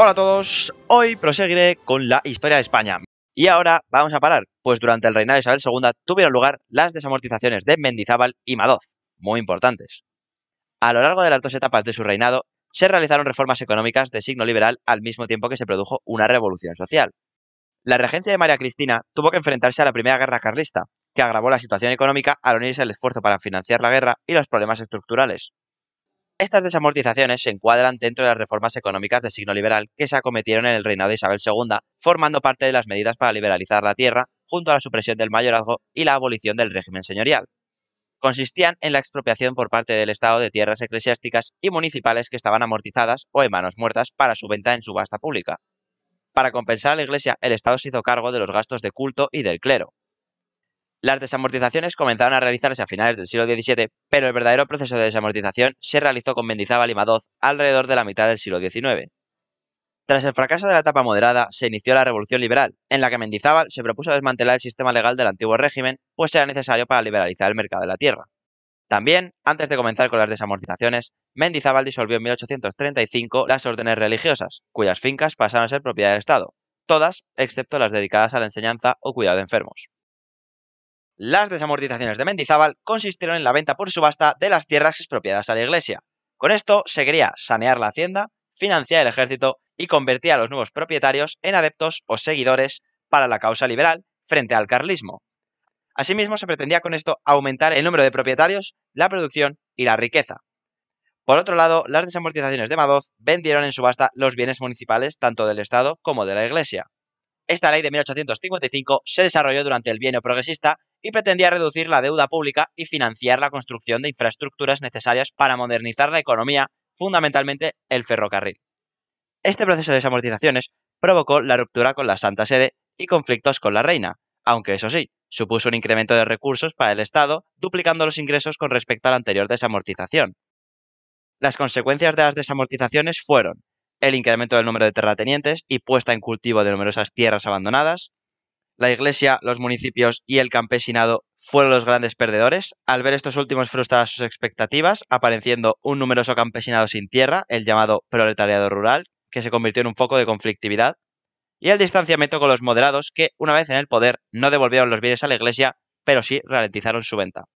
Hola a todos, hoy proseguiré con la historia de España. Y ahora vamos a parar, pues durante el reinado de Isabel II tuvieron lugar las desamortizaciones de Mendizábal y Madoz, muy importantes. A lo largo de las dos etapas de su reinado, se realizaron reformas económicas de signo liberal al mismo tiempo que se produjo una revolución social. La regencia de María Cristina tuvo que enfrentarse a la Primera Guerra Carlista, que agravó la situación económica al unirse al esfuerzo para financiar la guerra y los problemas estructurales. Estas desamortizaciones se encuadran dentro de las reformas económicas de signo liberal que se acometieron en el reinado de Isabel II, formando parte de las medidas para liberalizar la tierra, junto a la supresión del mayorazgo y la abolición del régimen señorial. Consistían en la expropiación por parte del Estado de tierras eclesiásticas y municipales que estaban amortizadas o en manos muertas para su venta en subasta pública. Para compensar a la Iglesia, el Estado se hizo cargo de los gastos de culto y del clero. Las desamortizaciones comenzaron a realizarse a finales del siglo XVII, pero el verdadero proceso de desamortización se realizó con Mendizábal y Madoz alrededor de la mitad del siglo XIX. Tras el fracaso de la etapa moderada, se inició la Revolución Liberal, en la que Mendizábal se propuso desmantelar el sistema legal del antiguo régimen, pues era necesario para liberalizar el mercado de la tierra. También, antes de comenzar con las desamortizaciones, Mendizábal disolvió en 1835 las órdenes religiosas, cuyas fincas pasaron a ser propiedad del Estado, todas excepto las dedicadas a la enseñanza o cuidado de enfermos. Las desamortizaciones de Mendizábal consistieron en la venta por subasta de las tierras expropiadas a la iglesia. Con esto se quería sanear la hacienda, financiar el ejército y convertir a los nuevos propietarios en adeptos o seguidores para la causa liberal frente al carlismo. Asimismo, se pretendía con esto aumentar el número de propietarios, la producción y la riqueza. Por otro lado, las desamortizaciones de Madoz vendieron en subasta los bienes municipales tanto del Estado como de la Iglesia. Esta ley de 1855 se desarrolló durante el bienio progresista y pretendía reducir la deuda pública y financiar la construcción de infraestructuras necesarias para modernizar la economía, fundamentalmente el ferrocarril. Este proceso de desamortizaciones provocó la ruptura con la Santa Sede y conflictos con la Reina, aunque eso sí, supuso un incremento de recursos para el Estado, duplicando los ingresos con respecto a la anterior desamortización. Las consecuencias de las desamortizaciones fueron el incremento del número de terratenientes y puesta en cultivo de numerosas tierras abandonadas, la Iglesia, los municipios y el campesinado fueron los grandes perdedores, al ver estos últimos frustradas sus expectativas, apareciendo un numeroso campesinado sin tierra, el llamado proletariado rural, que se convirtió en un foco de conflictividad, y el distanciamiento con los moderados, que, una vez en el poder, no devolvieron los bienes a la Iglesia, pero sí ralentizaron su venta.